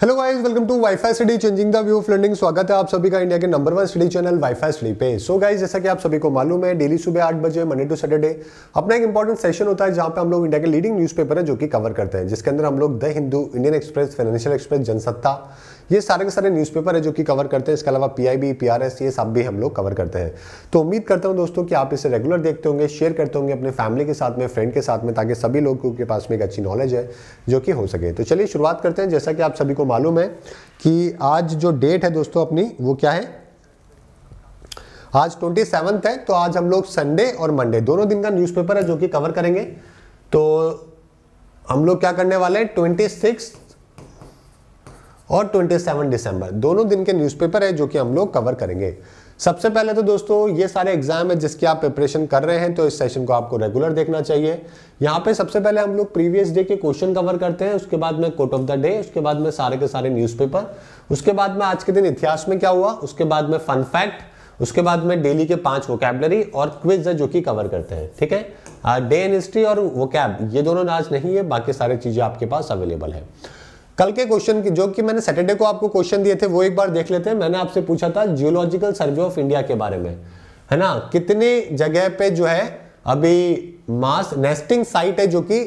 hello guys welcome to WiFi study changing the view of learning स्वागत है आप सभी का इंडिया के number one study channel WiFi study पे सो so गाइस जैसा कि आप सभी को मालूम है डेली सुबह आठ बजे मंडे टू सैटरडे अपना एक इंपॉर्टेंट सेशन होता है जहां पे हम लोग इंडिया के लीडिंग न्यूज़पेपर है जो कि कवर करते हैं जिसके अंदर हम लोग the Hindu Indian Express Financial Express Jansatta ये सारे के सारे न्यूज़पेपर है जो कि कवर करते हैं इसके अलावा पीआईबी पीआरएस ये सब भी हम लोग कवर करते हैं तो उम्मीद करता हूँ दोस्तों कि आप इसे रेगुलर देखते होंगे शेयर करते होंगे अपने फैमिली के साथ में फ्रेंड के साथ में ताकि सभी लोगों के पास में एक अच्छी नॉलेज है जो कि हो सके तो चलिए शुरुआत करते हैं जैसा कि आप सभी को मालूम है कि आज जो डेट है दोस्तों अपनी वो क्या है आज ट्वेंटी सेवन्थ है तो आज हम लोग संडे और मंडे दोनों दिन का न्यूज़पेपर है जो कि कवर करेंगे तो हम लोग क्या करने वाले हैं ट्वेंटी सिक्स और 27 दिसंबर दोनों दिन के न्यूज़पेपर है जो कि हम लोग कवर करेंगे सबसे पहले तो दोस्तों ये सारे एग्जाम है जिसकी आप प्रिपरेशन कर रहे हैं तो इस सेशन को आपको रेगुलर देखना चाहिए यहाँ पे सबसे पहले हम लोग प्रीवियस डे के क्वेश्चन कवर करते हैं उसके बाद में कोट ऑफ द डे उसके बाद में सारे के सारे न्यूज़पेपर उसके बाद में आज के दिन इतिहास में क्या हुआ उसके बाद में फन फैक्ट उसके बाद में डेली के पांच वोकेबलरी और क्विज है जो कि कवर करते हैं ठीक है डे इन हिस्ट्री और वोकैब ये दोनों आज नहीं है बाकी सारी चीज़ें आपके पास अवेलेबल है कल के क्वेश्चन की जो कि मैंने सैटरडे को आपको क्वेश्चन दिए थे वो एक बार देख लेते हैं मैंने आपसे पूछा था जियोलॉजिकल सर्वे ऑफ इंडिया के बारे में है ना कितने जगह पे जो है अभी मास नेस्टिंग साइट है जो कि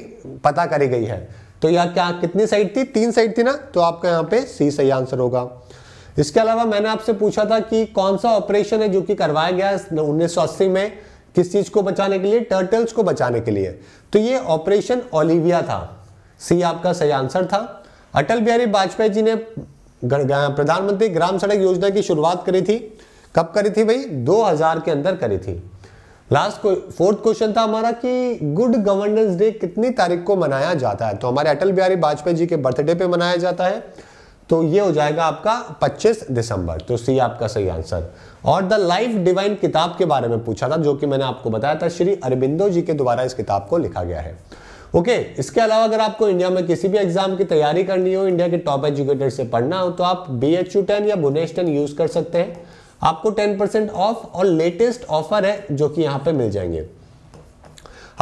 पता करी गई है तो यह क्या कितनी साइट थी तीन साइट थी ना तो आपका यहाँ पे सी सही आंसर होगा इसके अलावा मैंने आपसे पूछा था कि कौन सा ऑपरेशन है जो कि करवाया गया उन्नीस में किस चीज को बचाने के लिए टर्टल्स को बचाने के लिए तो ये ऑपरेशन ओलिविया था सी आपका सही आंसर था अटल बिहारी वाजपेयी जी ने प्रधानमंत्री ग्राम सड़क योजना की शुरुआत करी थी कब करी थी भाई 2000 के अंदर करी थी लास्ट फोर्थ क्वेश्चन था हमारा कि गुड गवर्नेंस डे कितनी तारीख को मनाया जाता है तो हमारे अटल बिहारी वाजपेयी जी के बर्थडे पे मनाया जाता है तो ये हो जाएगा आपका 25 दिसंबर तो सी आपका सही आंसर और द लाइफ डिवाइन किताब के बारे में पूछा था जो कि मैंने आपको बताया था श्री अरबिंदो जी के द्वारा इस किताब को लिखा गया है ओके okay, इसके अलावा अगर आपको इंडिया में किसी भी एग्जाम की तैयारी करनी हो इंडिया के टॉप एजुकेटर से पढ़ना हो तो आप बी एच यू टेन या बुनेश टेन यूज कर सकते हैं आपको टेन परसेंट ऑफ और लेटेस्ट ऑफर है जो कि यहाँ पे मिल जाएंगे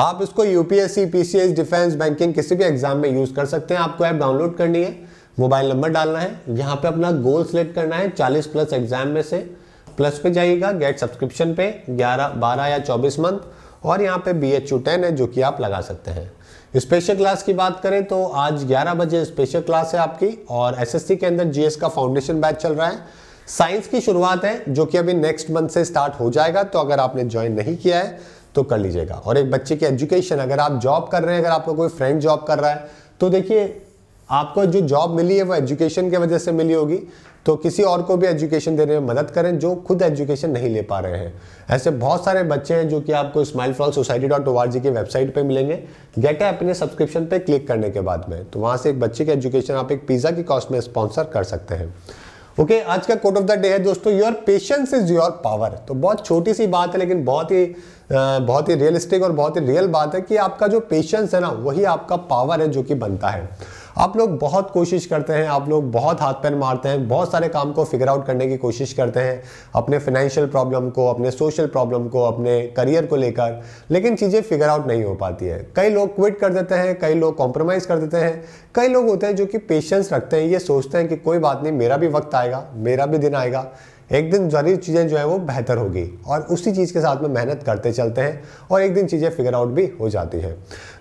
आप इसको यूपीएससी पीसीएस डिफेंस बैंकिंग किसी भी एग्जाम में यूज कर सकते हैं आपको ऐप डाउनलोड करनी है मोबाइल नंबर डालना है यहाँ पे अपना गोल सिलेक्ट करना है 40 प्लस एग्जाम में से प्लस पे जाइएगा गेट सब्सक्रिप्शन पे 11, 12 या 24 मंथ और यहाँ पे बी एच यू टेन है जो कि आप लगा सकते हैं स्पेशल क्लास की बात करें तो आज 11 बजे स्पेशल क्लास है आपकी और एसएससी के अंदर जीएस का फाउंडेशन बैच चल रहा है साइंस की शुरुआत है जो कि अभी नेक्स्ट मंथ से स्टार्ट हो जाएगा तो अगर आपने ज्वाइन नहीं किया है तो कर लीजिएगा और एक बच्चे की एजुकेशन अगर आप जॉब कर रहे हैं अगर आपका कोई फ्रेंड जॉब कर रहा है तो देखिए आपको जो जॉब मिली है वो एजुकेशन की वजह से मिली होगी तो किसी और को भी एजुकेशन देने में मदद करें जो खुद एजुकेशन नहीं ले पा रहे हैं ऐसे बहुत सारे बच्चे हैं जो कि आपको smile for all society dot O R G की वेबसाइट पर मिलेंगे गेट है अपने सब्सक्रिप्शन पर क्लिक करने के बाद में तो वहाँ से एक बच्चे की एजुकेशन आप एक पिज़्ज़ा की कॉस्ट में स्पॉन्सर कर सकते हैं ओके okay, आज का कोट ऑफ द डे है दोस्तों your patience is your power तो बहुत छोटी सी बात है लेकिन बहुत ही बहुत ही रियलिस्टिक और बहुत ही रियल बात है कि आपका जो पेशेंस है ना वही आपका पावर है जो कि बनता है आप लोग बहुत कोशिश करते हैं आप लोग बहुत हाथ पैर मारते हैं बहुत सारे काम को फिगर आउट करने की कोशिश करते हैं अपने फाइनेंशियल प्रॉब्लम को अपने सोशल प्रॉब्लम को अपने करियर को लेकर लेकिन चीज़ें फिगर आउट नहीं हो पाती है कई लोग क्विट कर देते हैं कई लोग कॉम्प्रोमाइज़ कर देते हैं कई लोग होते हैं जो कि पेशेंस रखते हैं ये सोचते हैं कि कोई बात नहीं मेरा भी वक्त आएगा मेरा भी दिन आएगा एक दिन जरूरी चीज़ें जो है वो बेहतर होगी और उसी चीज़ के साथ में मेहनत करते चलते हैं और एक दिन चीज़ें फिगर आउट भी हो जाती हैं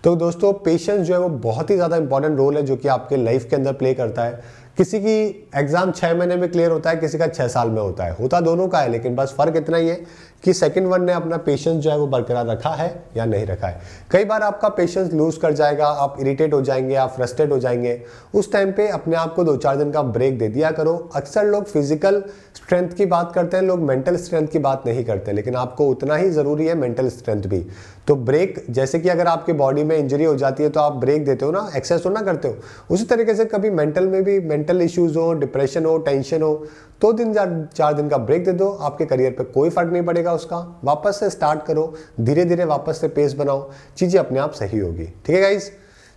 तो दोस्तों पेशेंस जो है वो बहुत ही ज़्यादा इंपॉर्टेंट रोल है जो कि आपके लाइफ के अंदर प्ले करता है किसी की एग्ज़ाम छः महीने में क्लियर होता है किसी का छः साल में होता है होता दोनों का है लेकिन बस फ़र्क इतना ही है कि सेकेंड वन ने अपना पेशेंस जो है वो बरकरार रखा है या नहीं रखा है कई बार आपका पेशेंस लूज कर जाएगा आप इरिटेट हो जाएंगे आप फ्रस्ट्रेट हो जाएंगे उस टाइम पे अपने आप को दो चार दिन का ब्रेक दे दिया करो अक्सर लोग फिजिकल स्ट्रेंथ की बात करते हैं लोग मेंटल स्ट्रेंथ की बात नहीं करते लेकिन आपको उतना ही ज़रूरी है मेंटल स्ट्रेंथ भी तो ब्रेक जैसे कि अगर आपके बॉडी में इंजरी हो जाती है तो आप ब्रेक देते हो ना एक्सरसाइज तो ना करते हो उसी तरीके से कभी मेंटल में भी मेंटल इश्यूज़ हो डिप्रेशन हो टेंशन हो तो दिन चार चार दिन का ब्रेक दे दो आपके करियर पे कोई फर्क नहीं पड़ेगा उसका वापस से स्टार्ट करो धीरे धीरे वापस से पेस बनाओ चीज़ें अपने आप सही होगी ठीक है गाइज़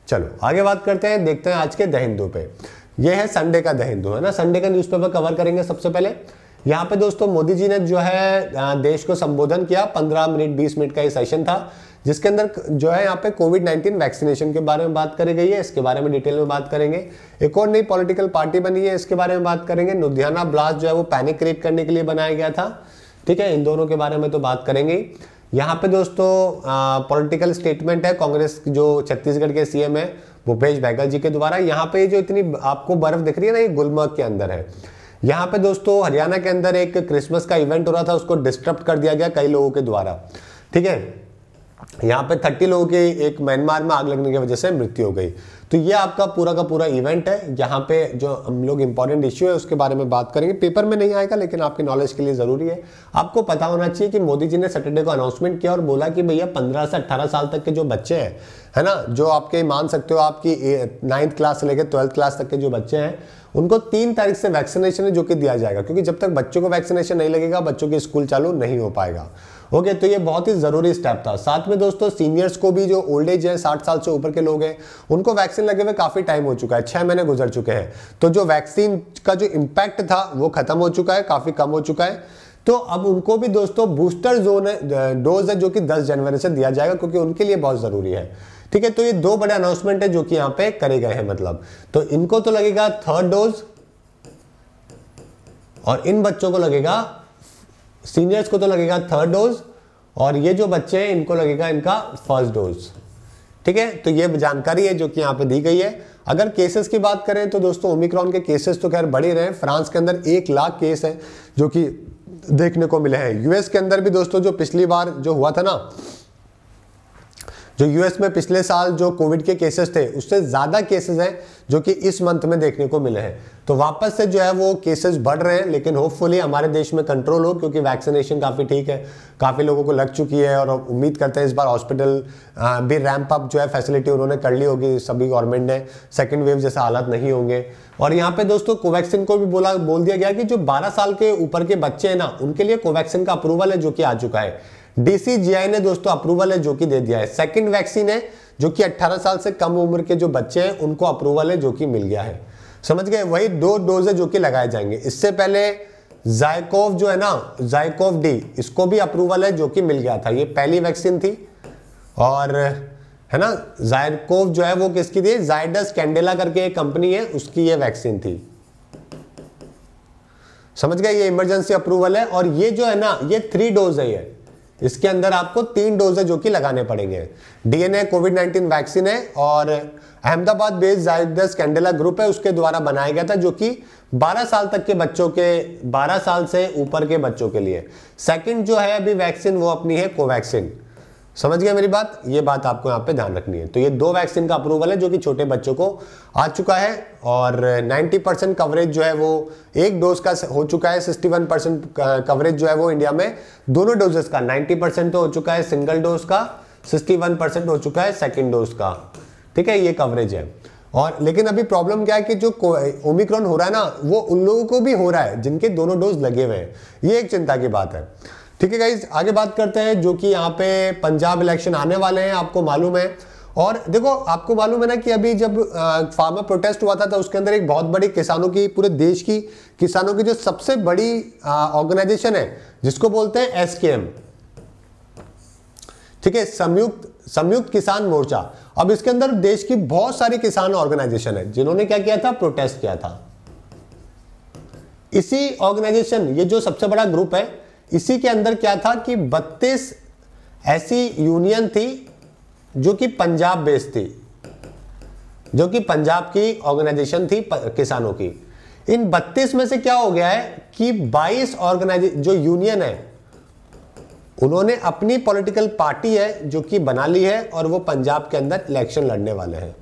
चलो आगे बात करते हैं देखते हैं आज के द पे यह है संडे का द है ना संडे का न्यूज़पेपर कवर करेंगे सबसे पहले यहाँ पे दोस्तों मोदी जी ने जो है देश को संबोधन किया 15 मिनट 20 मिनट का ये सेशन था जिसके अंदर जो है यहाँ पे कोविड 19 वैक्सीनेशन के बारे में बात करी गई है इसके बारे में डिटेल में बात करेंगे एक और नई पॉलिटिकल पार्टी बनी है इसके बारे में बात करेंगे लुधियाना ब्लास्ट जो है वो पैनिक क्रिएट करने के लिए बनाया गया था ठीक है इन दोनों के बारे में तो बात करेंगे यहाँ पे दोस्तों पॉलिटिकल स्टेटमेंट है कांग्रेस जो छत्तीसगढ़ के सीएम है भूपेश बैगल जी के द्वारा यहाँ पे जो इतनी आपको बर्फ दिख रही है ना ये गुलमर्ग के अंदर है यहाँ पे दोस्तों हरियाणा के अंदर एक क्रिसमस का इवेंट हो रहा था उसको डिस्टर्ब कर दिया गया कई लोगों के द्वारा ठीक है यहाँ पे थर्टी लोगों के एक म्यांमार में आग लगने की वजह से मृत्यु हो गई तो ये आपका पूरा का पूरा इवेंट है यहाँ पे जो हम लोग इंपॉर्टेंट इश्यू है उसके बारे में बात करेंगे पेपर में नहीं आएगा लेकिन आपके नॉलेज के लिए ज़रूरी है आपको पता होना चाहिए कि मोदी जी ने सैटरडे को अनाउंसमेंट किया और बोला कि भैया पंद्रह से अट्ठारह साल तक के जो बच्चे हैं है ना जो आपके मान सकते हो आपकी नाइन्थ क्लास से लेकर ट्वेल्थ क्लास तक के जो बच्चे हैं उनको तीन तारीख से वैक्सीनेशन है जो कि दिया जाएगा क्योंकि जब तक बच्चों को वैक्सीनेशन नहीं लगेगा बच्चों के स्कूल चालू नहीं हो पाएगा ओके तो ये बहुत ही ज़रूरी स्टेप था साथ में दोस्तों सीनियर्स को भी जो ओल्ड एज है साठ साल से ऊपर के लोग हैं उनको वैक्सीन लगे हुए काफ़ी टाइम हो चुका है छह महीने गुजर चुके हैं तो जो वैक्सीन का जो इम्पैक्ट था वो ख़त्म हो चुका है काफ़ी कम हो चुका है तो अब उनको भी दोस्तों बूस्टर जोन डोज है जो कि 10 जनवरी से दिया जाएगा क्योंकि उनके लिए बहुत ज़रूरी है ठीक है तो ये दो बड़े अनाउंसमेंट है जो कि यहां पे करे गए हैं मतलब तो इनको तो लगेगा थर्ड डोज और इन बच्चों को लगेगा सीनियर्स को तो लगेगा थर्ड डोज और ये जो बच्चे हैं इनको लगेगा इनका फर्स्ट डोज ठीक है तो ये जानकारी है जो कि यहाँ पे दी गई है अगर केसेस की बात करें तो दोस्तों ओमिक्रॉन के केसेस तो खैर बढ़े रहे हैं फ्रांस के अंदर एक लाख केस हैं जो कि देखने को मिले हैं यूएस के अंदर भी दोस्तों जो पिछली बार जो हुआ था ना जो यूएस में पिछले साल जो कोविड के केसेस थे उससे ज़्यादा केसेस हैं जो कि इस मंथ में देखने को मिले हैं तो वापस से जो है वो केसेस बढ़ रहे हैं लेकिन होपफुली हमारे देश में कंट्रोल हो क्योंकि वैक्सीनेशन काफ़ी ठीक है काफ़ी लोगों को लग चुकी है और उम्मीद करते हैं इस बार हॉस्पिटल भी रैंप अप जो है फैसिलिटी उन्होंने कर ली होगी सभी गवर्नमेंट ने सेकेंड वेव जैसा हालात नहीं होंगे और यहाँ पे दोस्तों कोवैक्सिन को भी बोला बोल दिया गया कि जो बारह साल के ऊपर के बच्चे हैं ना उनके लिए कोवैक्सिन का अप्रूवल है जो कि आ चुका है डीसीजीआई ने दोस्तों अप्रूवल है जो कि दे दिया है सेकंड वैक्सीन है जो कि 18 साल से कम उम्र के जो बच्चे हैं उनको अप्रूवल है जो कि मिल गया है समझ गए वही दो डोज है जो कि लगाए जाएंगे इससे पहले जायकोव जो है ना जायकोव डी इसको भी अप्रूवल है जो कि मिल गया था ये पहली वैक्सीन थी और है ना जायकोव जो है वो किसकी थी जायडस कैंडेला करके एक कंपनी है उसकी ये वैक्सीन थी समझ गए ये इमरजेंसी अप्रूवल है और ये जो है ना ये थ्री डोज है ये इसके अंदर आपको तीन डोजे जो कि लगाने पड़ेंगे डीएनए कोविड 19 वैक्सीन है और अहमदाबाद बेस्ड जायदस कैंडेला ग्रुप है उसके द्वारा बनाया गया था जो कि 12 साल तक के बच्चों के 12 साल से ऊपर के बच्चों के लिए सेकंड जो है अभी वैक्सीन वो अपनी है कोवैक्सीन समझ गए मेरी बात ये बात आपको यहाँ पे ध्यान रखनी है तो ये दो वैक्सीन का अप्रूवल है जो कि छोटे बच्चों को आ चुका है और 90 परसेंट कवरेज जो है वो एक डोज का हो चुका है 61 परसेंट कवरेज जो है वो इंडिया में दोनों डोजेस का 90 परसेंट तो हो चुका है सिंगल डोज का 61 परसेंट हो चुका है सेकेंड डोज का ठीक है ये कवरेज है और लेकिन अभी प्रॉब्लम क्या है कि जो ओमिक्रॉन हो रहा है ना वो उन लोगों को भी हो रहा है जिनके दोनों डोज लगे हुए हैं ये एक चिंता की बात है ठीक है गाइज आगे बात करते हैं जो कि यहाँ पे पंजाब इलेक्शन आने वाले हैं आपको मालूम है और देखो आपको मालूम है ना कि अभी जब फार्मर प्रोटेस्ट हुआ था तो उसके अंदर एक बहुत बड़ी किसानों की पूरे देश की किसानों की जो सबसे बड़ी ऑर्गेनाइजेशन है जिसको बोलते हैं एस ठीक है संयुक्त संयुक्त किसान मोर्चा अब इसके अंदर देश की बहुत सारी किसान ऑर्गेनाइजेशन है जिन्होंने क्या किया था प्रोटेस्ट किया था इसी ऑर्गेनाइजेशन ये जो सबसे बड़ा ग्रुप है इसी के अंदर क्या था कि 32 ऐसी यूनियन थी जो कि पंजाब बेस्ड थी जो कि पंजाब की ऑर्गेनाइजेशन थी किसानों की इन 32 में से क्या हो गया है कि 22 ऑर्गेनाइजे जो यूनियन है उन्होंने अपनी पॉलिटिकल पार्टी है जो कि बना ली है और वो पंजाब के अंदर इलेक्शन लड़ने वाले हैं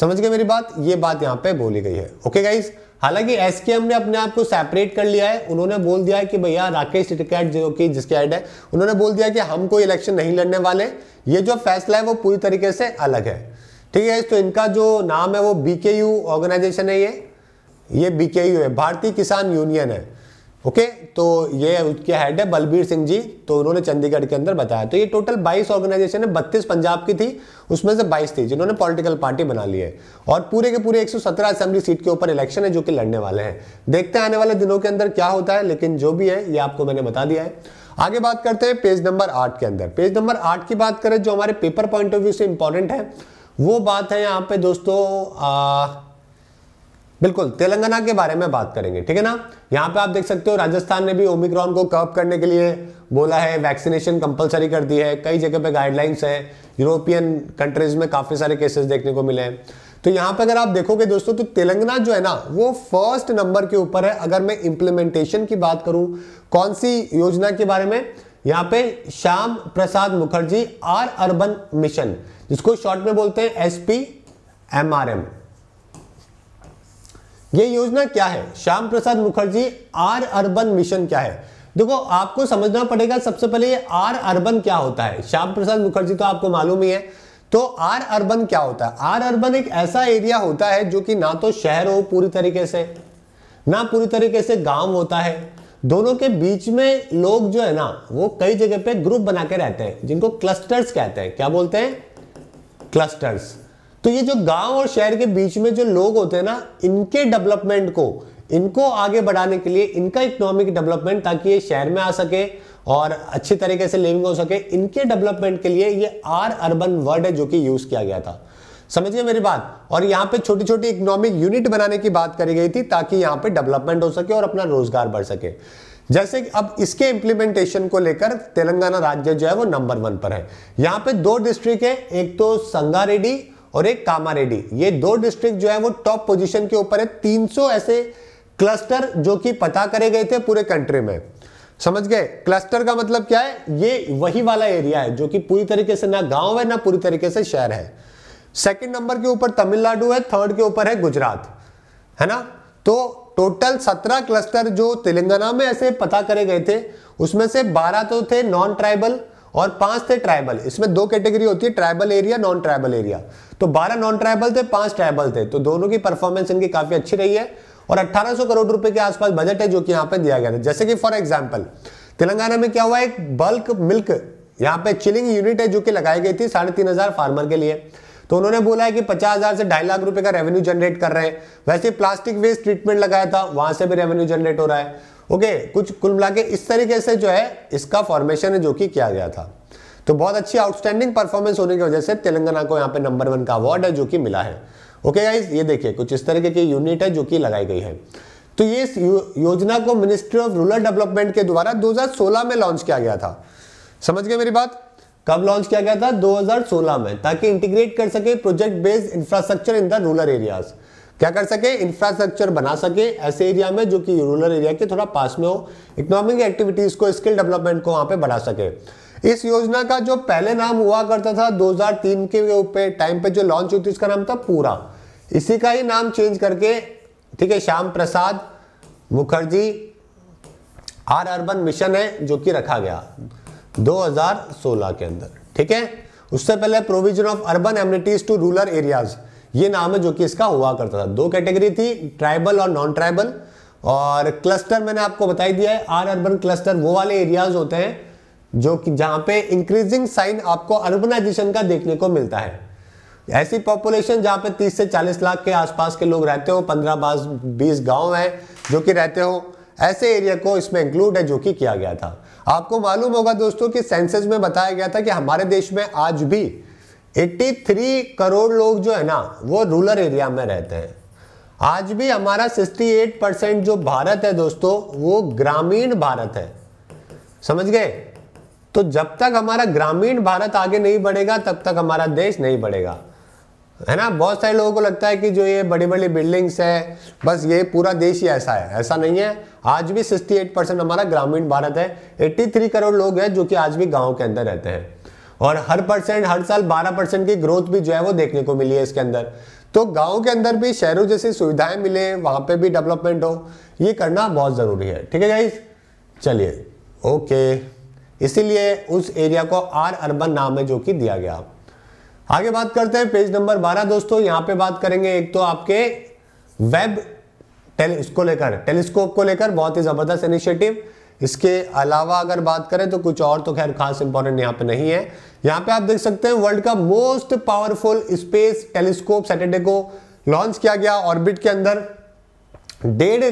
समझ गए मेरी बात ये बात यहां पे बोली गई है ओके गाइज़ हालांकि एस के एम ने अपने आप को सेपरेट कर लिया है उन्होंने बोल दिया है कि भैया राकेश टिकैट जो कि जिसके हेड है उन्होंने बोल दिया कि हम कोई इलेक्शन नहीं लड़ने वाले ये जो फैसला है वो पूरी तरीके से अलग है ठीक है तो इनका जो नाम है वो बी ऑर्गेनाइजेशन है ये ये बी है भारतीय किसान यूनियन है ओके तो ये उसके हेड है बलबीर सिंह जी तो उन्होंने चंडीगढ़ के अंदर बताया तो ये टोटल 22 ऑर्गेनाइजेशन है 32 पंजाब की थी उसमें से 22 थी जिन्होंने पॉलिटिकल पार्टी बना ली है और पूरे के पूरे 117 असेंबली सीट के ऊपर इलेक्शन है जो कि लड़ने वाले हैं देखते हैं आने वाले दिनों के अंदर क्या होता है लेकिन जो भी है ये आपको मैंने बता दिया है आगे बात करते हैं पेज नंबर आठ के अंदर पेज नंबर आठ की बात करें जो हमारे पेपर पॉइंट ऑफ व्यू से इंपॉर्टेंट है वो बात है यहाँ पे दोस्तों बिल्कुल तेलंगाना के बारे में बात करेंगे ठीक है ना यहाँ पे आप देख सकते हो राजस्थान ने भी ओमिक्रॉन को कर्व करने के लिए बोला है वैक्सीनेशन कंपलसरी कर दी है कई जगह पे गाइडलाइंस है यूरोपियन कंट्रीज में काफ़ी सारे केसेस देखने को मिले हैं तो यहाँ पे अगर आप देखोगे दोस्तों तो तेलंगाना जो है ना वो फर्स्ट नंबर के ऊपर है अगर मैं इम्प्लीमेंटेशन की बात करूँ कौन सी योजना के बारे में यहाँ पे Shyam Prasad Mukherjee Rurban mission जिसको शॉर्ट में बोलते हैं S P M R M ये योजना क्या है Shyam Prasad Mukherjee Rurban mission क्या है देखो आपको समझना पड़ेगा सबसे पहले ये आर अर्बन क्या होता है श्याम प्रसाद मुखर्जी तो आपको मालूम ही है तो आर अर्बन क्या होता है आर अर्बन एक ऐसा एरिया होता है जो कि ना तो शहर हो पूरी तरीके से ना पूरी तरीके से गांव होता है दोनों के बीच में लोग जो है ना वो कई जगह पे ग्रुप बना के रहते हैं जिनको क्लस्टर्स कहते हैं क्या बोलते हैं क्लस्टर्स तो ये जो गांव और शहर के बीच में जो लोग होते हैं ना इनके डेवलपमेंट को इनको आगे बढ़ाने के लिए इनका इकोनॉमिक डेवलपमेंट ताकि ये शहर में आ सके और अच्छे तरीके से लिविंग हो सके इनके डेवलपमेंट के लिए ये आर अर्बन वर्ड है जो कि यूज किया गया था समझिए मेरी बात और यहाँ पे छोटी छोटी इकोनॉमिक यूनिट बनाने की बात करी गई थी ताकि यहाँ पे डेवलपमेंट हो सके और अपना रोजगार बढ़ सके जैसे कि अब इसके इंप्लीमेंटेशन को लेकर तेलंगाना राज्य जो है वो नंबर वन पर है यहाँ पे दो डिस्ट्रिक्ट है एक तो संगारेड्डी और एक कामारेडी ये दो डिस्ट्रिक्ट जो है वो टॉप पोजीशन के ऊपर है 300 ऐसे क्लस्टर जो कि पता करे गए थे पूरे कंट्री में समझ गए क्लस्टर का मतलब क्या है ये वही वाला एरिया है जो कि पूरी तरीके से ना गांव है ना पूरी तरीके से शहर है सेकंड नंबर के ऊपर तमिलनाडु है थर्ड के ऊपर है गुजरात है ना तो टोटल सत्रह क्लस्टर जो तेलंगाना में ऐसे पता करे गए थे उसमें से बारह तो थे नॉन ट्राइबल और पांच थे ट्राइबल इसमें दो कैटेगरी होती है tribal area non tribal area तो 12 नॉन ट्राइबल थे पांच ट्राइबल थे तो दोनों की परफॉर्मेंस इनकी काफी अच्छी रही है और 1800 करोड़ रुपए के आसपास बजट है जो कि यहाँ पे दिया गया था जैसे कि फॉर एग्जाम्पल तेलंगाना में क्या हुआ एक बल्क मिल्क यहाँ पे चिलिंग यूनिट है जो कि लगाई गई थी साढ़े तीन हजार फार्मर के लिए तो उन्होंने बोला है कि पचास हजार से ढाई लाख रुपए का रेवेन्यू जनरेट कर रहे हैं वैसे प्लास्टिक वेस्ट ट्रीटमेंट लगाया था वहां से भी रेवेन्यू जनरेट हो रहा है ओके कुछ कुल मिला इस तरीके से जो है इसका फॉर्मेशन है जो कि किया गया था तो बहुत अच्छी आउटस्टैंडिंग परफॉर्मेंस होने की वजह से तेलंगाना को यहाँ पे नंबर वन का अवार्ड है जो कि मिला है ओके गाइज ये देखिए कुछ इस तरीके की यूनिट है जो कि लगाई गई है तो ये योजना को मिनिस्ट्री ऑफ रूरल डेवलपमेंट के द्वारा 2016 में लॉन्च किया गया था समझ गए मेरी बात कब लॉन्च किया गया था 2016 में ताकि इंटीग्रेट कर सके project based infrastructure in the rural areas क्या कर सके इंफ्रास्ट्रक्चर बना सके ऐसे एरिया में जो कि रूरल एरिया के थोड़ा पास में हो इकोनॉमिक एक्टिविटीज को स्किल डेवलपमेंट को वहां पर बढ़ा सके इस योजना का जो पहले नाम हुआ करता था 2003 के ऊपर टाइम पे जो लॉन्च हुई थी इसका नाम था पूरा इसी का ही नाम चेंज करके ठीक है Shyam Prasad Mukherjee Rurban mission है जो कि रखा गया 2016 के अंदर ठीक है उससे पहले provision of urban amenities to rural areas ये नाम है जो कि इसका हुआ करता था दो कैटेगरी थी ट्राइबल और नॉन ट्राइबल और क्लस्टर मैंने आपको बताई दिया है आर अर्बन क्लस्टर वो वाले एरियाज होते हैं जो कि जहां पे इंक्रीजिंग साइन आपको अर्बनाइजेशन का देखने को मिलता है ऐसी पॉपुलेशन जहां पे 30 से 40 लाख के आसपास के लोग रहते हो 15 बास 20 गांव हैं जो कि रहते हो ऐसे एरिया को इसमें इंक्लूड है जो कि किया गया था आपको मालूम होगा दोस्तों कि सेंसस में बताया गया था कि हमारे देश में आज भी 83 करोड़ लोग जो है ना वो रूरल एरिया में रहते हैं आज भी हमारा 68 परसेंट जो भारत है दोस्तों वो ग्रामीण भारत है समझ गए तो जब तक हमारा ग्रामीण भारत आगे नहीं बढ़ेगा तब तक हमारा देश नहीं बढ़ेगा है ना बहुत सारे लोगों को लगता है कि जो ये बड़ी बड़ी बिल्डिंग्स है बस ये पूरा देश ही ऐसा है ऐसा नहीं है आज भी 68 परसेंट हमारा ग्रामीण भारत है 83 करोड़ लोग हैं जो कि आज भी गांव के अंदर रहते हैं और हर परसेंट हर साल 12 परसेंट की ग्रोथ भी जो है वो देखने को मिली है इसके अंदर तो गाँव के अंदर भी शहरों जैसी सुविधाएं मिले वहां पर भी डेवलपमेंट हो ये करना बहुत ज़रूरी है ठीक है गाइज चलिए ओके इसीलिए उस एरिया को आर अर्बन नाम है जो कि दिया गया आगे बात करते हैं पेज नंबर 12 दोस्तों यहां पे बात करेंगे एक तो आपके वेब टेल इसको लेकर टेलीस्कोप को लेकर बहुत ही ज़बरदस्त इनिशिएटिव इसके अलावा अगर बात करें तो कुछ और तो खैर खास इंपॉर्टेंट यहां पे नहीं है यहां पे आप देख सकते हैं वर्ल्ड का most powerful space telescope Saturday को लॉन्च किया गया ऑर्बिट के अंदर डेढ़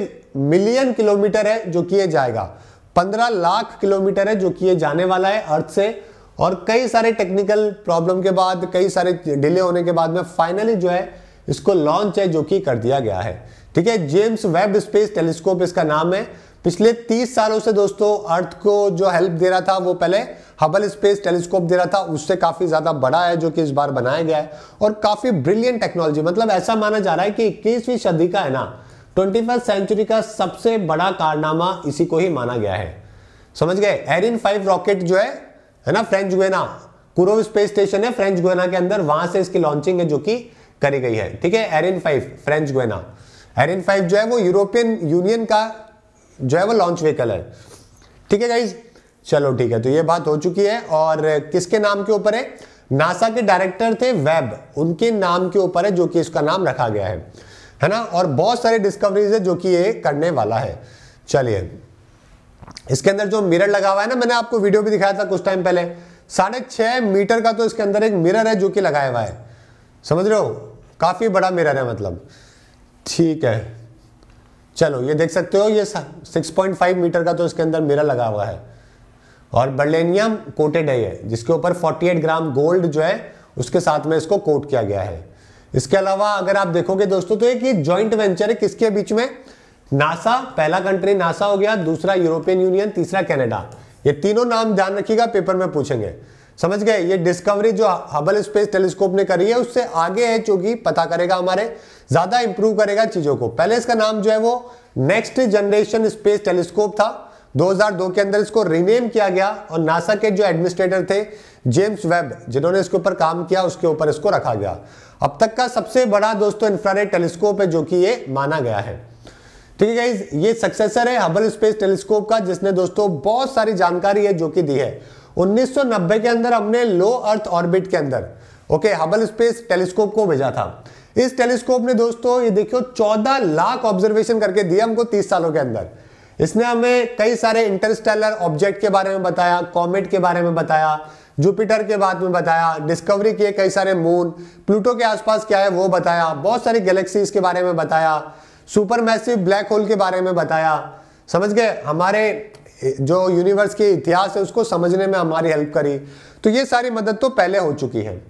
मिलियन किलोमीटर है जो किए जाएगा पंद्रह लाख किलोमीटर है जो कि ये जाने वाला है अर्थ से और कई सारे टेक्निकल प्रॉब्लम के बाद कई सारे डिले होने के बाद में फाइनली जो है इसको लॉन्च है जो कि कर दिया गया है ठीक है जेम्स वेब स्पेस टेलीस्कोप इसका नाम है पिछले 30 सालों से दोस्तों अर्थ को जो हेल्प दे रहा था वो पहले हबल स्पेस टेलीस्कोप दे रहा था उससे काफ़ी ज़्यादा बड़ा है जो कि इस बार बनाया गया है और काफ़ी ब्रिलियंट टेक्नोलॉजी मतलब ऐसा माना जा रहा है कि इक्कीसवीं सदी का है ना ट्वेंटी फर्स्ट सेंचुरी का सबसे बड़ा कारनामा इसी को ही माना गया है समझ गए एरिन फाइव रॉकेट जो है है ना French Guiana Kourou space station है फ्रेंच गुएना के अंदर वहां से इसकी लॉन्चिंग है जो कि करी गई है ठीक है Ariane five French Guiana Ariane five जो है वो यूरोपियन यूनियन का जो है वो लॉन्च व्हीकल है ठीक है गाइज चलो ठीक है तो ये बात हो चुकी है और किसके नाम के ऊपर है नासा के डायरेक्टर थे वेब उनके नाम के ऊपर है जो कि इसका नाम रखा गया है है ना और बहुत सारी डिस्कवरीज है जो कि ये करने वाला है चलिए इसके अंदर जो मिरर लगा हुआ है ना मैंने आपको वीडियो भी दिखाया था कुछ टाइम पहले साढ़े छह मीटर का तो इसके अंदर एक मिरर है जो कि लगाया हुआ है समझ रहे हो काफ़ी बड़ा मिरर है मतलब ठीक है चलो ये देख सकते हो ये 6.5 मीटर का तो इसके अंदर मिरर लगा हुआ है और बर्लेनियम कोटेड है ये जिसके ऊपर 48 ग्राम गोल्ड जो है उसके साथ में इसको कोट किया गया है इसके अलावा अगर आप देखोगे दोस्तों तो एक ये ज्वाइंट वेंचर है किसके बीच में नासा पहला कंट्री नासा हो गया दूसरा यूरोपियन यूनियन तीसरा कैनेडा ये तीनों नाम ध्यान रखिएगा पेपर में पूछेंगे समझ गए ये डिस्कवरी जो हबल स्पेस टेलीस्कोप ने करी है उससे आगे है चूंकि पता करेगा हमारे ज्यादा इंप्रूव करेगा चीजों को पहले इसका नाम जो है वो नेक्स्ट जनरेशन स्पेस टेलीस्कोप था 2002 के अंदर इसको रिनेम किया गया और नासा के जो एडमिनिस्ट्रेटर थे जेम्स वेब जिन्होंने इसके ऊपर काम किया उसके ऊपर इसको रखा गया अब तक का सबसे बड़ा दोस्तों इंफ्रारेड टेलीस्कोप है जो कि ये माना गया है ठीक है गाइज ये सक्सेसर है हबल स्पेस टेलीस्कोप का जिसने दोस्तों बहुत सारी जानकारी है जो कि दी है 1990 के अंदर हमने लो अर्थ ऑर्बिट के अंदर ओके हबल स्पेस टेलीस्कोप को भेजा था इस टेलीस्कोप ने दोस्तों ये देखियो 14 लाख ऑब्जर्वेशन करके दिया हमको 30 सालों के अंदर इसने हमें कई सारे इंटरस्टेलर ऑब्जेक्ट के बारे में बताया कॉमेट के बारे में बताया जुपिटर के बाद में बताया डिस्कवरी किए कई सारे मून प्लूटो के आसपास क्या है वो बताया बहुत सारी गैलेक्सीज के बारे में बताया सुपर मैसिव ब्लैक होल के बारे में बताया समझ गए हमारे जो यूनिवर्स के इतिहास है उसको समझने में हमारी हेल्प करी तो ये सारी मदद तो पहले हो चुकी है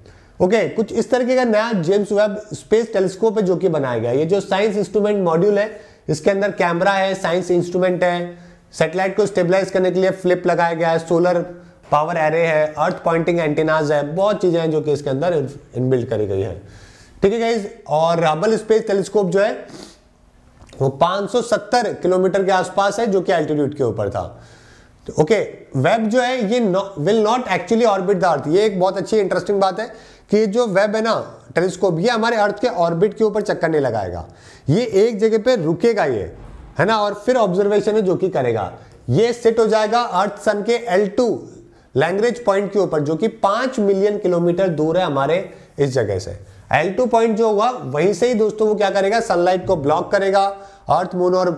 ओके कुछ इस तरीके का नया जेम्स वेब स्पेस टेलीस्कोप है जो कि बनाया गया ये जो साइंस इंस्ट्रूमेंट मॉड्यूल है इसके अंदर कैमरा है साइंस इंस्ट्रूमेंट है सेटेलाइट को स्टेबलाइज करने के लिए फ्लिप लगाया गया है सोलर पावर एरे है अर्थ पॉइंटिंग एंटीनाज है बहुत चीज़ें हैं जो कि इसके अंदर इनबिल्ड करी गई है ठीक है गाइज और हबल स्पेस टेलीस्कोप जो है वो 570 किलोमीटर के आसपास है जो कि एल्टीट्यूड के ऊपर था ओके तो वेब जो है ये will not actually orbit the earth ये एक बहुत अच्छी इंटरेस्टिंग बात है कि जो वेब है ना टेलीस्कोप ये हमारे अर्थ के ऑर्बिट के ऊपर चक्कर नहीं लगाएगा ये एक जगह पे रुकेगा ये है ना और फिर ऑब्जर्वेशन है जो कि करेगा ये सेट हो जाएगा अर्थ सन के एल टू लैंग्वेज पॉइंट के ऊपर जो कि पांच मिलियन किलोमीटर दूर है हमारे इस जगह से एल टू पॉइंट जो होगा वहीं से ही दोस्तों वो क्या करेगा सनलाइट को ब्लॉक करेगा अर्थ मून और आ,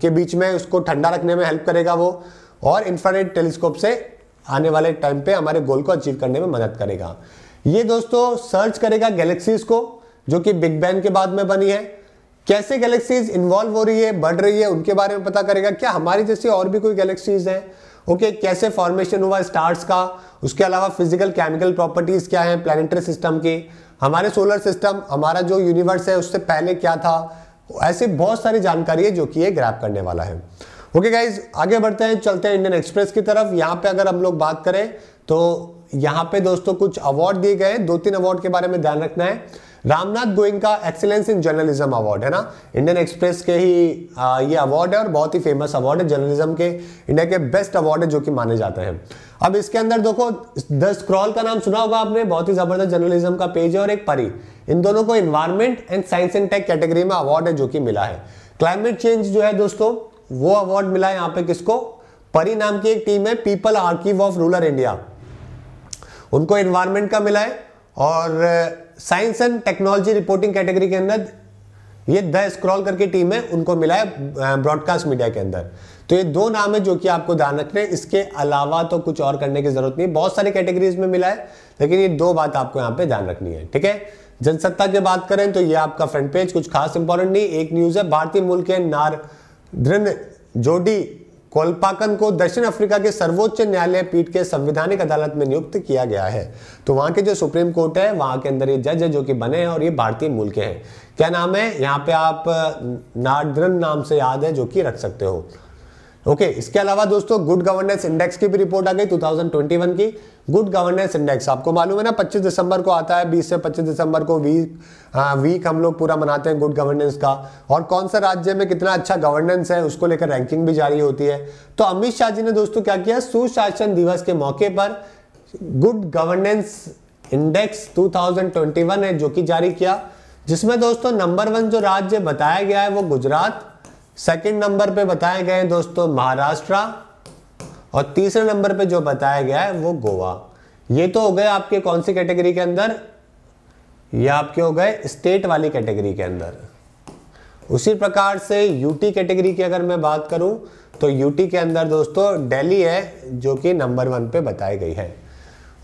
के बीच में उसको ठंडा रखने में हेल्प करेगा वो और इंफ्रारेड टेलीस्कोप से आने वाले टाइम पे हमारे गोल को अचीव करने में मदद करेगा ये दोस्तों सर्च करेगा गैलेक्सीज को जो कि बिग बैंग के बाद में बनी है कैसे गैलेक्सीज इन्वॉल्व हो रही है बढ़ रही है उनके बारे में पता करेगा क्या हमारी जैसी और भी कोई गैलेक्सीज हैं ओके okay, कैसे फॉर्मेशन हुआ स्टार्स का उसके अलावा फिजिकल केमिकल प्रॉपर्टीज क्या है प्लानिटरी सिस्टम की हमारे सोलर सिस्टम हमारा जो यूनिवर्स है उससे पहले क्या था ऐसी बहुत सारी जानकारी है जो कि ये ग्रैप करने वाला है ओके okay गाइज आगे बढ़ते हैं चलते हैं इंडियन एक्सप्रेस की तरफ यहाँ पे अगर हम लोग बात करें तो यहां पे दोस्तों कुछ अवार्ड दिए गए दो तीन अवार्ड के बारे में ध्यान रखना है रामनाथ गोइंग का एक्सेलेंस इन जर्नलिज्म अवार्ड है ना इंडियन एक्सप्रेस के ही आ, ये अवार्ड है और बहुत ही फेमस अवार्ड है जर्नलिज्म के इंडिया के बेस्ट अवार्ड है जो कि माने जाते हैं अब इसके अंदर देखो द स्क्रॉल का नाम सुना होगा आपने बहुत ही जबरदस्त जर्नलिज्म का पेज है और एक परी इन दोनों को environment and science and tech category में अवार्ड है जो कि मिला है क्लाइमेट चेंज जो है दोस्तों वो अवार्ड मिला है यहाँ पे किसको परी नाम की एक टीम है people archive of rural India उनको एनवायरमेंट का मिला है और science and technology reporting category के अंदर ये द स्क्रॉल करके टीम है उनको मिला है ब्रॉडकास्ट मीडिया के अंदर तो ये दो नाम है जो कि आपको ध्यान रखने इसके अलावा तो कुछ और करने की जरूरत नहीं बहुत सारी कैटेगरीज में मिला है लेकिन ये दो बात आपको यहाँ पे ध्यान रखनी है ठीक है जनसत्ता की बात करें तो ये आपका फ्रंट पेज कुछ खास इंपॉर्टेंट नहीं एक न्यूज है भारतीय मूल के नारद्रन जोडी कोलपाकन को दक्षिण अफ्रीका के सर्वोच्च न्यायालय पीठ के संविधानिक अदालत में नियुक्त किया गया है तो वहां के जो सुप्रीम कोर्ट है वहां के अंदर ये जज है जो कि बने हैं और ये भारतीय मूल के हैं क्या नाम है यहाँ पे आप नार्दरन नाम से याद है जो कि रख सकते हो ओके okay, इसके अलावा दोस्तों गुड गवर्नेंस इंडेक्स की भी रिपोर्ट आ गई 2021 की गुड गवर्नेंस इंडेक्स आपको मालूम है ना 25 दिसंबर को आता है 20 से 25 दिसंबर को वीक वीक हाँ, हम लोग पूरा मनाते हैं गुड गवर्नेंस का और कौन सा राज्य में कितना अच्छा गवर्नेंस है उसको लेकर रैंकिंग भी जारी होती है तो अमित शाह जी ने दोस्तों क्या किया सुशासन दिवस के मौके पर गुड गवर्नेंस इंडेक्स 2021 है जो कि जारी किया जिसमें दोस्तों नंबर वन जो राज्य बताया गया है वो गुजरात सेकंड नंबर पे बताए गए दोस्तों महाराष्ट्र और तीसरे नंबर पे जो बताया गया है वो गोवा ये तो हो गए आपके कौन सी कैटेगरी के अंदर ये आपके हो गए स्टेट वाली कैटेगरी के अंदर उसी प्रकार से यूटी कैटेगरी की अगर मैं बात करूं तो यूटी के अंदर दोस्तों दिल्ली है जो कि नंबर वन पे बताई गई है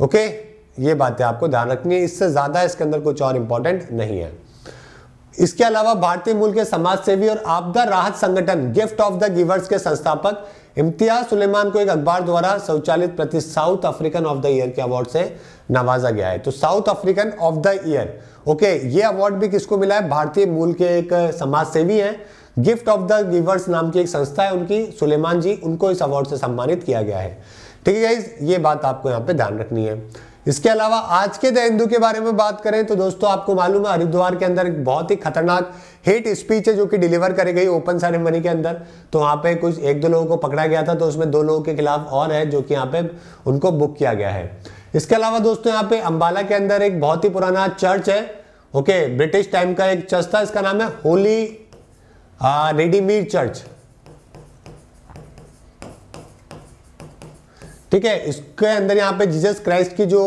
ओके ये बातें आपको ध्यान रखनी है इससे ज़्यादा इसके अंदर कुछ और इंपॉर्टेंट नहीं है इसके अलावा भारतीय मूल के समाज सेवी और आपदा राहत संगठन गिफ्ट ऑफ द गिवर्स के संस्थापक इम्तियाज सुलेमान को एक अखबार द्वारा स्वचालित प्रति South African of the year के अवार्ड से नवाजा गया है तो South African of the year okay ये अवार्ड भी किसको मिला है भारतीय मूल के एक समाज सेवी है गिफ्ट ऑफ द गिवर्स नाम की एक संस्था है उनकी सुलेमान जी उनको इस अवार्ड से सम्मानित किया गया है ठीक है ये बात आपको यहाँ पे ध्यान रखनी है इसके अलावा आज के द हिंदू के बारे में बात करें तो दोस्तों आपको मालूम है हरिद्वार के अंदर एक बहुत ही खतरनाक हेट स्पीच है जो कि डिलीवर करी गई ओपन सेरेमनी के अंदर तो वहाँ पे कुछ एक दो लोगों को पकड़ा गया था तो उसमें दो लोगों के खिलाफ और है जो कि यहाँ पे उनको बुक किया गया है इसके अलावा दोस्तों यहाँ पे अम्बाला के अंदर एक बहुत ही पुराना चर्च है ओके ब्रिटिश टाइम का एक चर्च था इसका नाम है होली रेडीमीर चर्च ठीक है इसके अंदर यहाँ पे जीसस क्राइस्ट की जो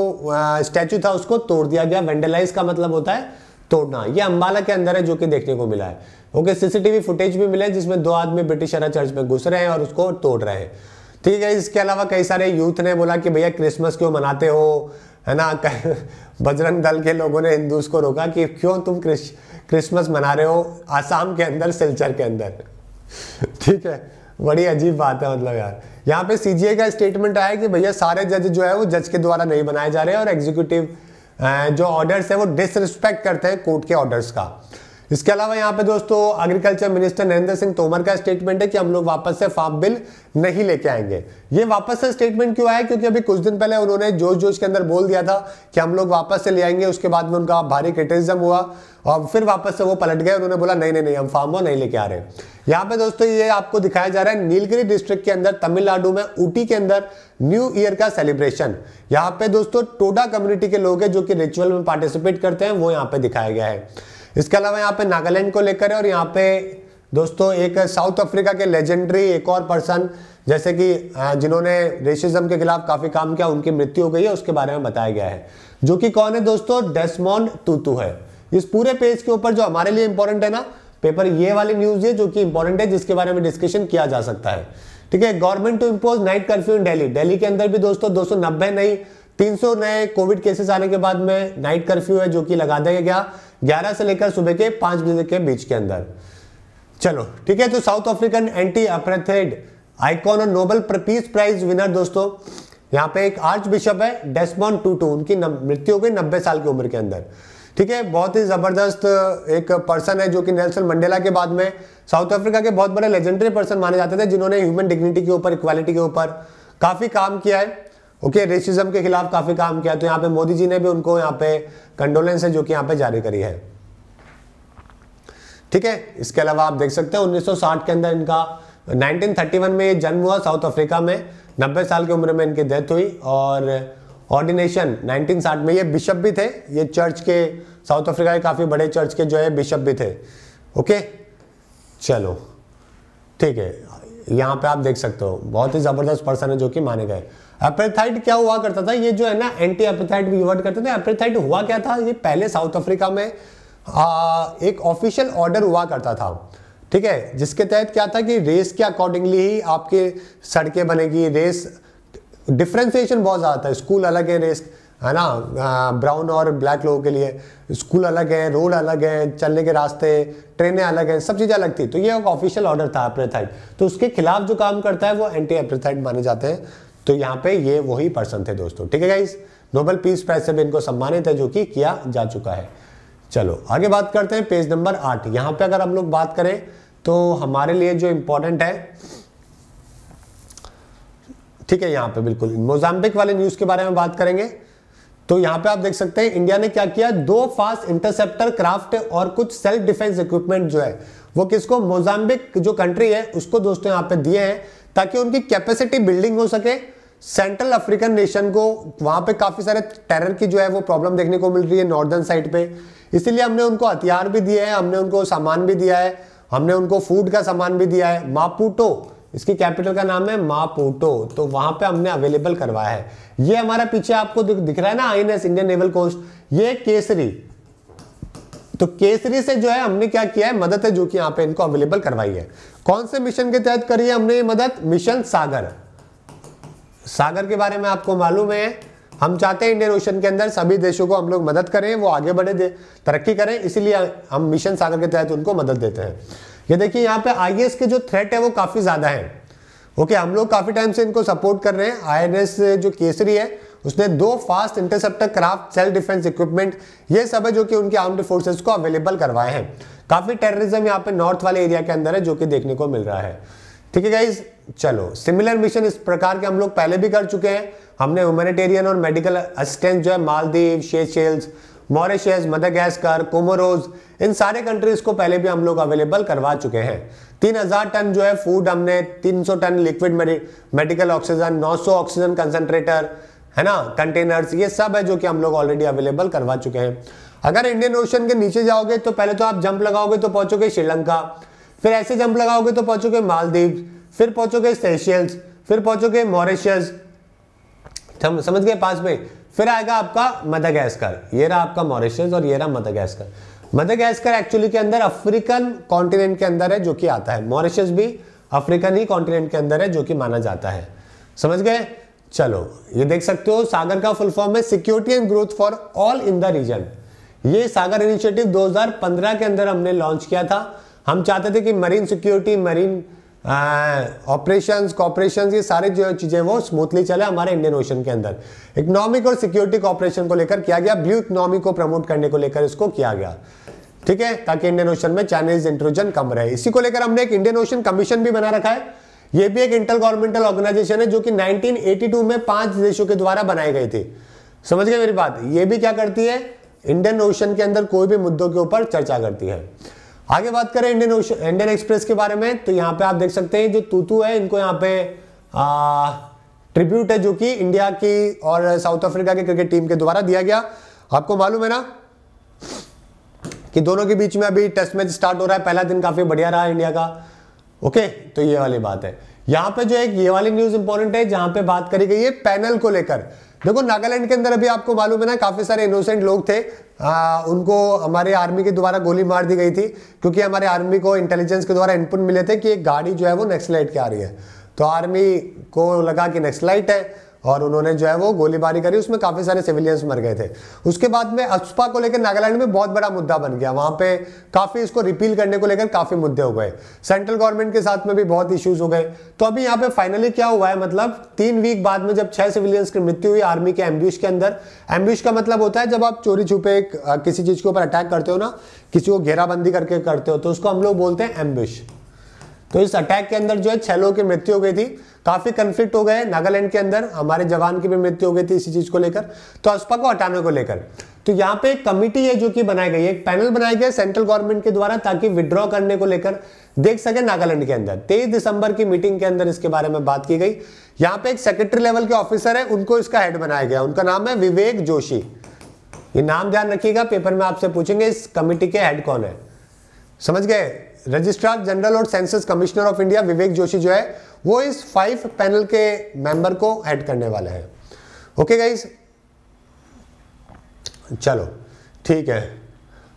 स्टैचू था उसको तोड़ दिया गया वेंडलाइज का मतलब होता है तोड़ना ये अंबाला के अंदर है जो कि देखने को मिला है ओके सीसीटीवी फुटेज भी मिला है जिसमें दो आदमी ब्रिटिश अरा चर्च में घुस रहे हैं और उसको तोड़ रहे हैं ठीक है इसके अलावा कई सारे यूथ ने बोला कि भैया क्रिसमस क्यों मनाते हो है ना बजरंग दल के लोगों ने हिंदूज को रोका कि क्यों तुम क्रिसमस मना रहे हो आसाम के अंदर सिलचर के अंदर ठीक है बड़ी अजीब बात है मतलब यार यहाँ पे सीजीए का स्टेटमेंट आया कि भैया सारे जज जो है वो जज के द्वारा नहीं बनाए जा रहे हैं और एग्जीक्यूटिव जो ऑर्डर्स है वो डिसरिस्पेक्ट करते हैं कोर्ट के ऑर्डर्स का इसके अलावा यहाँ पे दोस्तों एग्रीकल्चर मिनिस्टर नरेंद्र सिंह तोमर का स्टेटमेंट है कि हम लोग वापस से फार्म बिल नहीं लेके आएंगे ये वापस से स्टेटमेंट क्यों आया क्योंकि अभी कुछ दिन पहले उन्होंने जोश जोश के अंदर बोल दिया था कि हम लोग वापस से ले आएंगे उसके बाद में उनका भारी क्रिटिसिज्म हुआ और फिर वापस से वो पलट गए उन्होंने बोला नहीं नहीं नहीं हम फार्म नहीं लेके आ रहे यहाँ पे दोस्तों ये आपको दिखाया जा रहा है नीलगिरी डिस्ट्रिक्ट के अंदर तमिलनाडु में ऊटी के अंदर न्यू ईयर का सेलिब्रेशन यहाँ पे दोस्तों टोडा कम्युनिटी के लोग है जो कि रिचुअल में पार्टिसिपेट करते हैं वो यहाँ पे दिखाया गया है इसके अलावा यहाँ पे नागालैंड को लेकर है और यहाँ पे दोस्तों एक साउथ अफ्रीका के लेजेंडरी एक और पर्सन जैसे कि जिन्होंने रेसिज्म के खिलाफ काफ़ी काम किया उनकी मृत्यु हो गई है उसके बारे में बताया गया है जो कि कौन है दोस्तों डेस्मोंड टूतू है इस पूरे पेज के ऊपर जो हमारे लिए इंपॉर्टेंट है ना पेपर ये वाली न्यूज है जो कि इंपॉर्टेंट है जिसके बारे में डिस्कशन किया जा सकता है ठीक है government to impose night curfew in Delhi Delhi के अंदर भी दोस्तों 290 नहीं 300 नए कोविड केसेस आने के बाद में नाइट कर्फ्यू है जो कि लगा दिया गया ग्यारह से लेकर सुबह के पांच बजे के बीच के अंदर चलो ठीक है तो South African anti apartheid icon और नोबल पीस प्राइज विनर दोस्तों यहाँ पे एक आर्च बिशप है डेस्मॉन टूटू उनकी मृत्यु हो गई नब्बे साल की उम्र के अंदर ठीक है बहुत ही ज़बरदस्त एक पर्सन है जो कि नेल्सन मंडेला के बाद में साउथ अफ्रीका के बहुत बड़े लेजेंडरी पर्सन माने जाते थे जिन्होंने ह्यूमन डिग्निटी के ऊपर इक्वालिटी के ऊपर काफ़ी काम किया है ओके रेसिज्म के खिलाफ काफ़ी काम किया तो यहाँ पे मोदी जी ने भी उनको यहाँ पे कंडोलेंस है जो कि यहाँ पे जारी करी है ठीक है इसके अलावा आप देख सकते हैं 1960 के अंदर इनका 1931 में ये जन्म हुआ साउथ अफ्रीका में 90 साल की उम्र में इनकी डेथ हुई और ऑर्डिनेशन 1960 में ये बिशप भी थे ये चर्च के साउथ अफ्रीका के काफ़ी बड़े चर्च के जो है बिशप भी थे ओके चलो ठीक है यहाँ पे आप देख सकते हो बहुत ही ज़बरदस्त पर्सन है जो कि माने गए एपेथाइट क्या हुआ करता था ये जो है ना एंटी एपेथाइट भी वर्ड करते थे एपेथाइट हुआ क्या था ये पहले साउथ अफ्रीका में आ, एक ऑफिशियल ऑर्डर हुआ करता था ठीक है जिसके तहत क्या था कि रेस के अकॉर्डिंगली ही आपके सड़कें बनेगी रेस डिफ्रेंसीशन बहुत ज़्यादा था स्कूल अलग है रेस है ना ब्राउन और ब्लैक लोगों के लिए स्कूल अलग है रोड अलग है चलने के रास्ते ट्रेनें अलग हैं सब चीज़ें अलग थी तो ये ऑफिशियल ऑर्डर था एप्रेथाइट तो उसके खिलाफ जो काम करता है वो एंटी एप्रेथाइट माने जाते हैं तो यहाँ पे ये वही पर्सन थे दोस्तों ठीक है गाइज नोबेल पीस प्राइज से भी इनको सम्मानित है जो कि किया जा चुका है चलो आगे बात करते हैं पेज नंबर आठ यहाँ पे अगर हम लोग बात करें तो हमारे लिए जो इम्पोर्टेंट है ठीक है यहाँ पे बिल्कुल मोजाम्बिक वाले न्यूज़ के बारे में बात करेंगे तो यहाँ पे आप देख सकते हैं इंडिया ने क्या किया दो फास्ट इंटरसेप्टर क्राफ्ट और कुछ सेल्फ डिफेंस इक्विपमेंट जो है वो किसको मोजाम्बिक जो कंट्री है उसको दोस्तों यहाँ पे दिए हैं ताकि उनकी कैपेसिटी बिल्डिंग हो सके सेंट्रल अफ्रीकन नेशन को वहां पे काफ़ी सारे टेरर की जो है वो प्रॉब्लम देखने को मिल रही है नॉर्दर्न साइड पे इसीलिए हमने उनको हथियार भी दिए हैं हमने उनको सामान भी दिया है हमने उनको फूड का सामान भी दिया है मापूटो इसकी कैपिटल का नाम है मापूटो तो वहां पे हमने अवेलेबल करवाया है ये हमारा पीछे आपको दिख रहा है ना आई इंडियन नेवल कोस्ट ये केसरी तो केसरी से जो है हमने क्या किया है मदद है जो कि यहाँ पे इनको अवेलेबल करवाई है कौन से मिशन के तहत करी है हमने ये मदद मिशन सागर सागर के बारे में आपको मालूम है हम चाहते हैं इंडियन ओशन के अंदर सभी देशों को हम लोग मदद करें वो आगे बढ़े तरक्की करें इसीलिए हम मिशन सागर के तहत उनको मदद देते हैं ये देखिए यहाँ पे आई के जो थ्रेट है वो काफ़ी ज़्यादा है ओके हम लोग काफ़ी टाइम से इनको सपोर्ट कर रहे हैं आई जो केसरी है उसने दो fast interceptor craft self defence equipment ये सब है जो कि उनके आर्म्ड फोर्सेस को अवेलेबल करवाए हैं काफ़ी टेररिज्म यहाँ पे नॉर्थ वाले एरिया के अंदर है जो कि देखने को मिल रहा है ठीक है गाइज चलो सिमिलर मिशन इस प्रकार के हम लोग पहले भी कर चुके हैं हमने ह्यूमेटेरियन और मेडिकल असिस्टेंस जो है मालदीव शेषेल्स मॉरिशियस मदरगैस्कर कोमोरोज इन सारे कंट्रीज को पहले भी हम लोग अवेलेबल करवा चुके हैं 3000 टन जो है फूड हमने 300 ton liquid medical oxygen 900 oxygen concentrator है ना कंटेनर्स ये सब है जो कि हम लोग ऑलरेडी अवेलेबल करवा चुके हैं अगर इंडियन ओशन के नीचे जाओगे तो पहले तो आप जंप लगाओगे तो पहुंचोगे श्रीलंका फिर ऐसे जंप लगाओगे तो पहुंचोगे मालदीव फिर पहुंचोगे सेशियल्स फिर पहुंचोगे मॉरिशियस समझ गए पास में फिर आएगा आपका मदागैस्कर ये रहा आपका मॉरिशियस और ये रहा मदागैस्कर मदागैस्कर एक्चुअली के अंदर अफ्रीकन कॉन्टिनेंट के अंदर है जो कि आता है मॉरिशियस भी अफ्रीकन ही कॉन्टिनेंट के अंदर है जो कि माना जाता है समझ गए चलो ये देख सकते हो सागर का फुल फॉर्म है security and growth for all in the region ये सागर इनिशिएटिव 2015 के अंदर हमने लॉन्च किया था हम चाहते थे कि marine security marine operation cooperation ये सारे जो चीज़ें वो स्मूथली चले हमारे इंडियन ओशन के अंदर इकोनॉमिक और सिक्योरिटी कॉपरेशन को लेकर किया गया ब्लू इकोनॉमी को प्रमोट करने को लेकर इसको किया गया ठीक है ताकि इंडियन ओशन में चाइनीज इंट्रोजन कम रहे इसी को लेकर हमने एक इंडियन ओशन कमीशन भी बना रखा है ये भी एक इंटर गवर्नमेंटल ऑर्गेनाइजेशन है जो कि 1982 में पांच देशों के द्वारा बनाई गई थी समझ गए मेरी बात ये भी क्या करती है इंडियन ओशन के अंदर कोई भी मुद्दों के ऊपर चर्चा करती है आगे बात करें इंडियन ओशन इंडियन एक्सप्रेस के बारे में तो यहाँ पे आप देख सकते हैं जो तूतू है इनको यहाँ पे आ, ट्रिब्यूट है जो कि इंडिया की और साउथ अफ्रीका की क्रिकेट टीम के द्वारा दिया गया आपको मालूम है ना कि दोनों के बीच में अभी टेस्ट मैच स्टार्ट हो रहा है पहला दिन काफी बढ़िया रहा इंडिया का ओके तो ये वाली बात है यहां पे जो एक ये वाली न्यूज इंपॉर्टेंट है जहां पे बात करी गई है पैनल को लेकर देखो नागालैंड के अंदर अभी आपको मालूम है ना काफ़ी सारे इनोसेंट लोग थे आ, उनको हमारे आर्मी के द्वारा गोली मार दी गई थी क्योंकि हमारे आर्मी को इंटेलिजेंस के द्वारा इनपुट मिले थे कि एक गाड़ी जो है वो नेक्सलाइट के आ रही है तो आर्मी को लगा कि नेक्सलाइट है और उन्होंने जो है वो गोलीबारी करी उसमें काफ़ी सारे सिविलियंस मर गए थे उसके बाद में अफ्सपा को लेकर नागालैंड में बहुत बड़ा मुद्दा बन गया वहाँ पे काफ़ी इसको रिपील करने को लेकर काफ़ी मुद्दे हो गए सेंट्रल गवर्नमेंट के साथ में भी बहुत इश्यूज हो गए तो अभी यहाँ पे फाइनली क्या हुआ है मतलब तीन वीक बाद में जब छह सिविलियंस की मृत्यु हुई आर्मी के एम्ब्यूश के अंदर एम्ब्यूश का मतलब होता है जब आप चोरी छुपे किसी चीज़ के ऊपर अटैक करते हो ना किसी को घेराबंदी करके करते हो तो उसको हम लोग बोलते हैं एम्ब्यूश तो इस अटैक के अंदर जो है छह लोगों की मृत्यु हो गई थी काफी कंफ्लिक्ट हो गए नागालैंड के अंदर हमारे जवान की भी मृत्यु हो गई थी इसी चीज को लेकर तो अस्पा को हटाने को लेकर तो यहाँ पे एक कमिटी है जो कि बनाई गई है एक पैनल बनाया गया सेंट्रल गवर्नमेंट के द्वारा ताकि विड्रॉ करने को लेकर देख सके नागालैंड के अंदर तेईस दिसंबर की मीटिंग के अंदर इसके बारे में बात की गई यहाँ पे एक सेक्रेटरी लेवल के ऑफिसर है उनको इसका हेड बनाया गया उनका नाम है विवेक जोशी ये नाम ध्यान रखिएगा पेपर में आपसे पूछेंगे इस कमिटी के हेड कौन है समझ गए रजिस्ट्रार जनरल और census commissioner of India Vivek Joshi जो है वो इस फाइव पैनल के मेंबर को ऐड करने वाले हैं ओके गाइस चलो ठीक है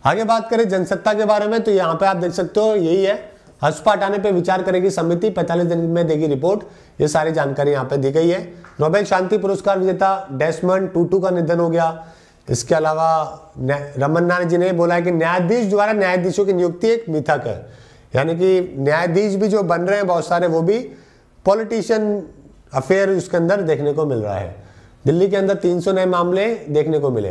आगे बात करें जनसत्ता के बारे में तो यहां पे आप देख सकते हो यही है हसपा हटाने पर विचार करेगी समिति 45 दिन में देगी रिपोर्ट ये सारी जानकारी यहां पे दी गई है नोबेल शांति पुरस्कार विजेता डेस्मन टूटू का निधन हो गया इसके अलावा रमन्ना जी ने बोला है कि न्यायाधीश द्वारा न्यायाधीशों की नियुक्ति एक मिथक है यानी कि न्यायाधीश भी जो बन रहे हैं बहुत सारे वो भी पॉलिटिशियन अफेयर उसके अंदर देखने को मिल रहा है दिल्ली के अंदर 300 नए मामले देखने को मिले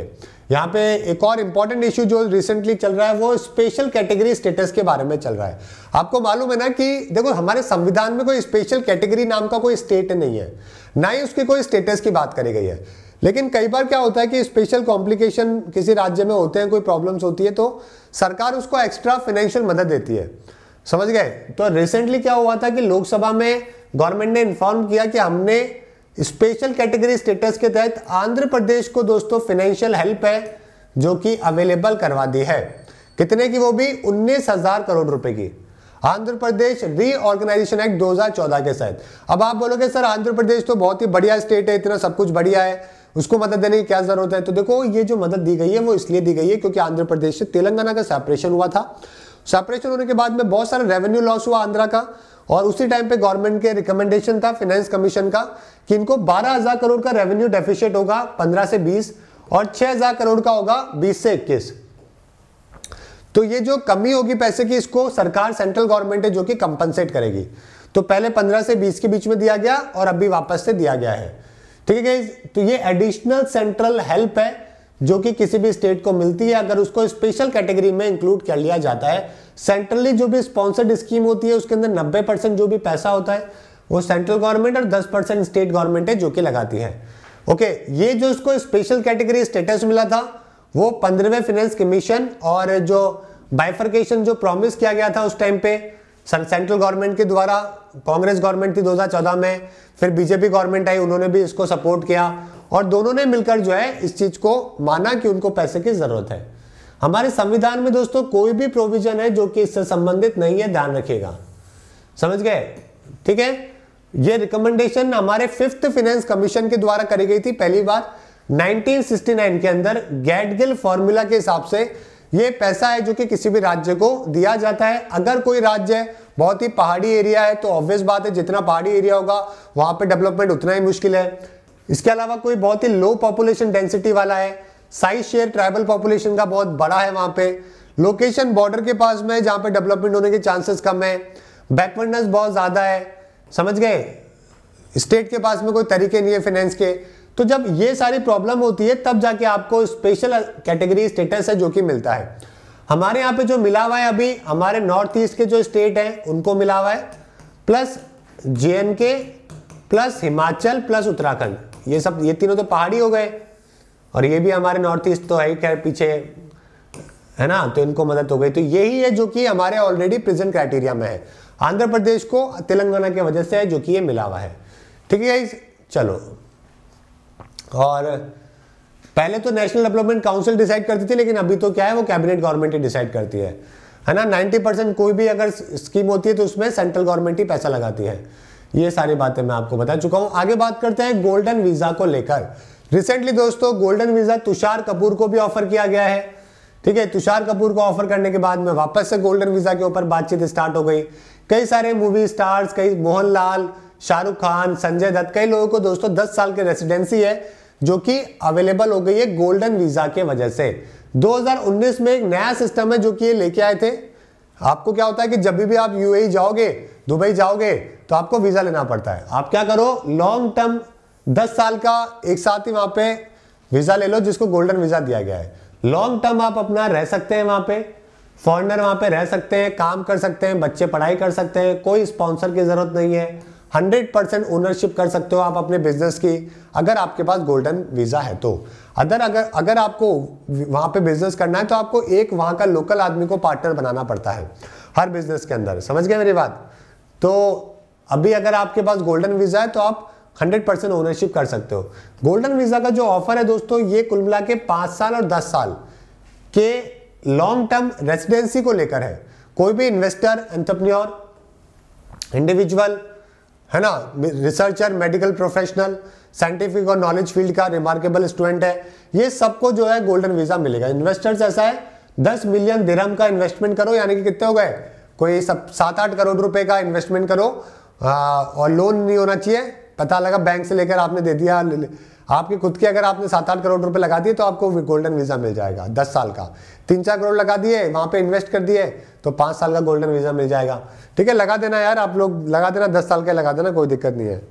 यहाँ पे एक और इम्पॉर्टेंट इश्यू जो रिसेंटली चल रहा है वो स्पेशल कैटेगरी स्टेटस के बारे में चल रहा है आपको मालूम है ना कि देखो हमारे संविधान में कोई स्पेशल कैटेगरी नाम का कोई स्टेट नहीं है ना ही उसकी कोई स्टेटस की बात करी गई है लेकिन कई बार क्या होता है कि स्पेशल कॉम्प्लिकेशन किसी राज्य में होते हैं कोई प्रॉब्लम्स होती है तो सरकार उसको एक्स्ट्रा फाइनेंशियल मदद देती है समझ गए तो रिसेंटली क्या हुआ था कि लोकसभा में गवर्नमेंट ने इन्फॉर्म किया कि हमने स्पेशल कैटेगरी स्टेटस के तहत आंध्र प्रदेश को दोस्तों फाइनेंशियल हेल्प है जो कि अवेलेबल करवा दी है कितने की वो भी उन्नीस हजार करोड़ रुपए की आंध्र प्रदेश रीऑर्गेनाइजेशन एक्ट 2014 के तहत अब आप बोलोगे सर आंध्र प्रदेश तो बहुत ही बढ़िया स्टेट है इतना सब कुछ बढ़िया है उसको मदद देने की क्या जरूरत है तो देखो ये जो मदद दी गई है वो इसलिए दी गई है क्योंकि आंध्र प्रदेश से तेलंगाना का सेपरेशन हुआ था सेपरेशन होने के बाद में बहुत सारा रेवेन्यू लॉस हुआ आंध्रा का और उसी टाइम पे गवर्नमेंट के रिकमेंडेशन था फाइनेंस कमीशन का कि इनको 12000 करोड़ का रेवेन्यू डेफिशिएट होगा 15 से 20 और 6000 करोड़ का होगा 20 से 21 तो ये जो कमी होगी पैसे की इसको सरकार सेंट्रल गवर्नमेंट है जो कि कंपनसेट करेगी तो पहले 15 से 20 के बीच में दिया गया और अभी वापस से दिया गया है ठीक है तो ये एडिशनल सेंट्रल हेल्प है जो कि किसी भी स्टेट को मिलती है अगर उसको स्पेशल कैटेगरी में इंक्लूड कर लिया जाता है सेंट्रली जो भी स्पॉन्सर्ड स्कीम होती है उसके अंदर 90 परसेंट जो भी पैसा होता है वो सेंट्रल गवर्नमेंट और 10 परसेंट स्टेट गवर्नमेंट है जो कि लगाती है ओके ये जो उसको स्पेशल कैटेगरी स्टेटस मिला था वो पंद्रहवें फिनेंस कमीशन और जो बाइफर्केशन जो प्रॉमिस किया गया था उस टाइम पे सेंट्रल गवर्नमेंट के द्वारा कांग्रेस गवर्नमेंट थी 2014 में फिर बीजेपी गवर्नमेंट आई उन्होंने भी इसको सपोर्ट किया और दोनों ने मिलकर जो है इस चीज को माना कि उनको पैसे की जरूरत है हमारे संविधान में दोस्तों कोई भी प्रोविजन है जो कि इससे संबंधित नहीं है ध्यान रखिएगा समझ गए ठीक है ये रिकमेंडेशन हमारे फिफ्थ फाइनेंस कमीशन के द्वारा करी गई थी पहली बार 1969 के अंदर गैडगिल फॉर्मूला के हिसाब से ये पैसा है जो कि किसी भी राज्य को दिया जाता है अगर कोई राज्य बहुत ही पहाड़ी एरिया है तो ऑब्वियस बात है जितना पहाड़ी एरिया होगा वहां पे डेवलपमेंट उतना ही मुश्किल है इसके अलावा कोई बहुत ही लो पॉपुलेशन डेंसिटी वाला है साइज शेयर ट्राइबल पॉपुलेशन का बहुत बड़ा है वहाँ पे लोकेशन बॉर्डर के पास में जहाँ पे डेवलपमेंट होने के चांसेस कम है बैकवर्डनेस बहुत ज़्यादा है समझ गए स्टेट के पास में कोई तरीके नहीं है फाइनेंस के तो जब ये सारी प्रॉब्लम होती है तब जाके आपको स्पेशल कैटेगरी स्टेटस है जो कि मिलता है हमारे यहाँ पे जो मिला हुआ है अभी हमारे नॉर्थ ईस्ट के जो स्टेट हैं उनको मिला हुआ है plus J plus Himachal plus Uttarakhand ये सब ये तीनों तो पहाड़ी हो गए और ये भी हमारे नॉर्थ ईस्ट तो है ही खैर पीछे है ना तो इनको मदद हो गई तो यही है जो कि हमारे ऑलरेडी प्रेजेंट क्राइटेरिया में है आंध्र प्रदेश को तेलंगाना की वजह से है जो कि ये मिला हुआ है ठीक है चलो और पहले तो नेशनल डेवलपमेंट काउंसिल डिसाइड करती थी लेकिन अभी तो क्या है वो कैबिनेट गवर्नमेंट ही डिसाइड करती है है ना 90 परसेंट कोई भी अगर स्कीम होती है तो उसमें सेंट्रल गवर्नमेंट ही पैसा लगाती है ये सारी बातें मैं आपको बता चुका हूं आगे बात करते हैं गोल्डन वीज़ा को लेकर रिसेंटली दोस्तों गोल्डन वीज़ा तुषार कपूर को भी ऑफर किया गया है ठीक है तुषार कपूर को ऑफर करने के बाद में वापस से गोल्डन वीज़ा के ऊपर बातचीत स्टार्ट हो गई कई सारे मूवी स्टार्स कई मोहनलाल शाहरुख खान संजय दत्त कई लोगों को दोस्तों दस साल की रेसिडेंसी है जो कि अवेलेबल हो गई है गोल्डन वीज़ा के वजह से 2019 में एक नया सिस्टम है जो कि ये लेके आए थे आपको क्या होता है कि जब भी आप यूएई e जाओगे दुबई जाओगे तो आपको वीज़ा लेना पड़ता है आप क्या करो लॉन्ग टर्म दस साल का एक साथ ही वहां पे वीज़ा ले लो जिसको गोल्डन वीज़ा दिया गया है लॉन्ग टर्म आप अपना रह सकते हैं वहां पे फॉरनर वहां पे रह सकते हैं काम कर सकते हैं बच्चे पढ़ाई कर सकते हैं कोई स्पॉन्सर की ज़रूरत नहीं है हंड्रेड परसेंट ओनरशिप कर सकते हो आप अपने बिजनेस की अगर आपके पास गोल्डन वीज़ा है तो अदर अगर अगर आपको वहां पे बिजनेस करना है तो आपको एक वहां का लोकल आदमी को पार्टनर बनाना पड़ता है हर बिजनेस के अंदर समझ गए मेरी बात तो अभी अगर आपके पास गोल्डन वीज़ा है तो आप 100 परसेंट ओनरशिप कर सकते हो गोल्डन वीज़ा का जो ऑफर है दोस्तों ये कुल मिला के पांच साल और दस साल के लॉन्ग टर्म रेसिडेंसी को लेकर है कोई भी इन्वेस्टर एंटरप्रेन्योर इंडिविजुअल है ना रिसर्चर मेडिकल प्रोफेशनल साइंटिफिक और नॉलेज फील्ड का रिमार्केबल स्टूडेंट है ये सबको जो है गोल्डन वीज़ा मिलेगा इन्वेस्टर्स ऐसा है दस मिलियन दिरहम का इन्वेस्टमेंट करो यानी कि कितने हो गए कोई सब सात आठ करोड़ रुपए का इन्वेस्टमेंट करो और लोन नहीं होना चाहिए पता लगा बैंक से लेकर आपने दे दिया आपके खुद के अगर आपने सात आठ करोड़ रुपए लगा दिए तो आपको गोल्डन वीज़ा मिल जाएगा दस साल का तीन चार करोड़ लगा दिए वहां पे इन्वेस्ट कर दिए तो पांच साल का गोल्डन वीज़ा मिल जाएगा ठीक है लगा देना यार आप लोग लगा देना दस साल का लगा देना कोई दिक्कत नहीं है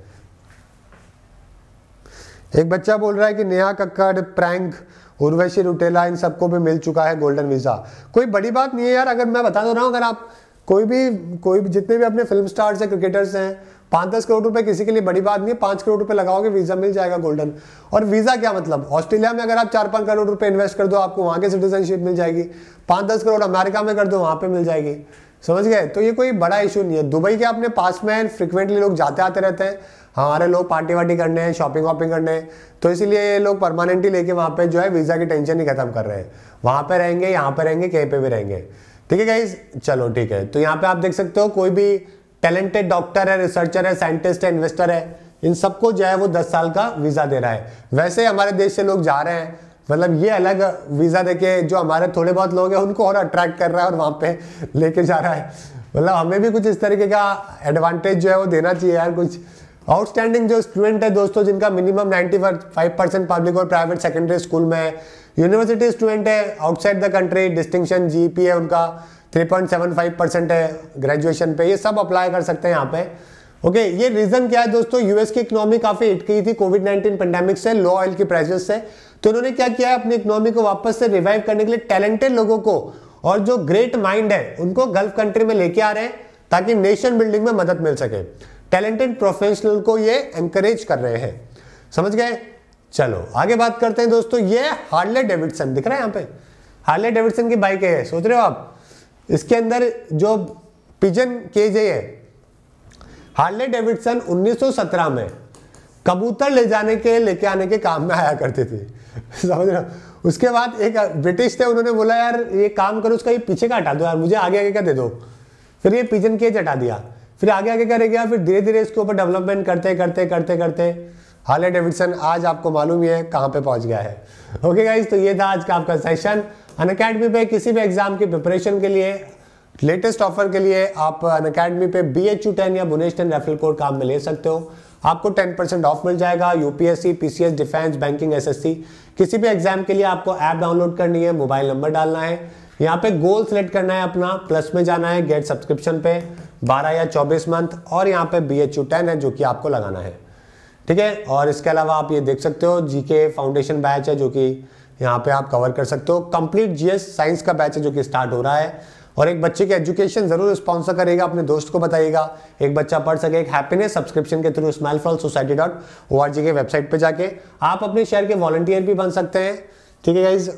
एक बच्चा बोल रहा है कि नेहा कक्कड़ प्रैंक उर्वशी रुटेला इन सबको भी मिल चुका है गोल्डन वीज़ा कोई बड़ी बात नहीं है यार अगर मैं बता दे तो रहा हूं अगर आप कोई भी कोई भी जितने भी अपने फिल्म स्टार्स हैं क्रिकेटर्स हैं पाँच दस करोड़ रुपए किसी के लिए बड़ी बात नहीं है पाँच करोड़ रुपए लगाओगे वीज़ा मिल जाएगा गोल्डन और वीज़ा क्या मतलब ऑस्ट्रेलिया में अगर आप चार पाँच करोड़ रुपए इन्वेस्ट कर दो आपको वहाँ की सिटीजनशिप मिल जाएगी पाँच दस करोड़ अमेरिका में कर दो वहाँ पर मिल जाएगी समझ गए तो ये कोई बड़ा इशू नहीं है दुबई के अपने पास में फ्रिक्वेंटली लोग जाते आते रहते हैं हमारे लोग पार्टी वार्टी करने हैं शॉपिंग वॉपिंग करने हैं तो इसीलिए ये लोग परमानेंटली लेके वहाँ पे जो है वीज़ा की टेंशन ही खत्म कर रहे हैं वहाँ पे रहेंगे यहाँ पे रहेंगे कहीं पे भी रहेंगे ठीक है गाइज चलो ठीक है तो यहाँ पे आप देख सकते हो कोई भी टैलेंटेड डॉक्टर है रिसर्चर है साइंटिस्ट है इन्वेस्टर है इन सबको जो है वो दस साल का वीज़ा दे रहा है वैसे हमारे देश से लोग जा रहे हैं मतलब ये अलग वीज़ा देके जो हमारे थोड़े बहुत लोग हैं उनको और अट्रैक्ट कर रहा है और वहां पे लेके जा रहा है मतलब हमें भी कुछ इस तरीके का एडवांटेज जो है वो देना चाहिए यार कुछ आउटस्टैंडिंग जो स्टूडेंट है दोस्तों जिनका minimum ninety five percent public और प्राइवेट सेकेंडरी स्कूल में है यूनिवर्सिटी स्टूडेंट है outside the country distinction GP है उनका 3.75 परसेंट है ग्रेजुएशन पे ये सब अप्लाई कर सकते हैं यहाँ पे ओके ये रीज़न क्या है दोस्तों यूएस की इकोनॉमी काफ़ी हिट गई थी कोविड नाइन्टीन पेंडेमिक से लो ऑयल की प्राइसेस से तो उन्होंने क्या किया है अपनी इकोनॉमी को वापस से रिवाइव करने के लिए टैलेंटेड लोगों को और जो ग्रेट माइंड है उनको गल्फ कंट्री में लेके आ रहे हैं ताकि नेशन बिल्डिंग में मदद मिल सके टैलेंटेड प्रोफेशनल को ये एंकरेज कर रहे हैं समझ गए चलो आगे बात करते हैं दोस्तों ये हार्ले डेविडसन दिख रहा है यहाँ पे हार्ले डेविडसन की बाइक है सोच रहे हो आप इसके अंदर जो पिजन केज है हार्ले डेविडसन उन्नीस में कबूतर ले जाने के लेके आने के काम में आया करते थे समझ रहे उसके बाद एक ब्रिटिश थे उन्होंने बोला यार ये काम करो उसका ये पीछे का हटा दो यार मुझे आगे आगे का दे दो फिर ये पिजन केज हटा दिया फिर आगे आगे का गया फिर धीरे धीरे इसके ऊपर डेवलपमेंट करते करते करते करते हार्ले डेविडसन आज आपको मालूम ही है कहाँ पे पहुंच गया है ओके okay गाइज तो ये था आज का आपका सेशन अन अकेडमी पे किसी भी एग्जाम की प्रिपरेशन के लिए लेटेस्ट ऑफर के लिए आप अन अकेडमी पे बी एच यू टेन या बुनेश टेन रेफरल कोड काम में ले सकते हो आपको 10 परसेंट ऑफ मिल जाएगा UPSC PCS defence banking SSC किसी भी एग्जाम के लिए आपको ऐप डाउनलोड करनी है मोबाइल नंबर डालना है यहाँ पे गोल सेलेक्ट करना है अपना प्लस में जाना है गेट सब्सक्रिप्शन पे 12 या 24 मंथ और यहाँ पे बी एच यू टेन है जो कि आपको लगाना है ठीक है और इसके अलावा आप ये देख सकते हो जीके फाउंडेशन बैच है जो कि यहाँ पे आप कवर कर सकते हो कंप्लीट जीएस साइंस का बैच है जो कि स्टार्ट हो रहा है और एक बच्चे की एजुकेशन जरूर स्पॉन्सर करेगा अपने दोस्त को बताइएगा एक बच्चा पढ़ सके एक हैप्पीनेस सब्सक्रिप्शन के through smile for all society dot O R G के वेबसाइट पर जाके आप अपने शहर के वॉलंटियर भी बन सकते हैं ठीक है गाइज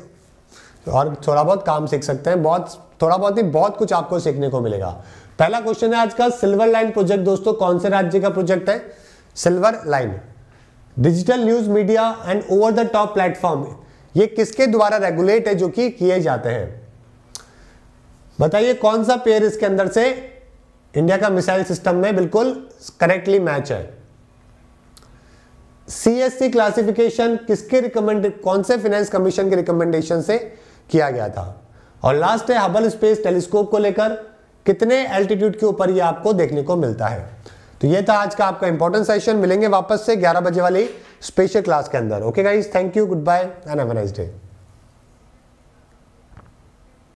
और थोड़ा बहुत काम सीख सकते हैं बहुत थोड़ा बहुत ही बहुत कुछ आपको सीखने को मिलेगा पहला क्वेश्चन है आज का सिल्वर लाइन प्रोजेक्ट दोस्तों कौन से राज्य का प्रोजेक्ट है silver line digital news media and over the top platform ये किसके द्वारा रेगुलेट है जो कि किए जाते हैं बताइए कौन सा पेयर इसके अंदर से इंडिया का मिसाइल सिस्टम में बिल्कुल करेक्टली मैच है सीएससी क्लासिफिकेशन किसके रिकमेंड कौन से फाइनेंस कमीशन के रिकमेंडेशन से किया गया था और लास्ट है हबल स्पेस टेलीस्कोप को लेकर कितने एल्टीट्यूड के ऊपर ये आपको देखने को मिलता है तो ये था आज का आपका इंपॉर्टेंट सेशन मिलेंगे वापस से 11 बजे वाली स्पेशल क्लास के अंदर okay guys thank you goodbye and have nice day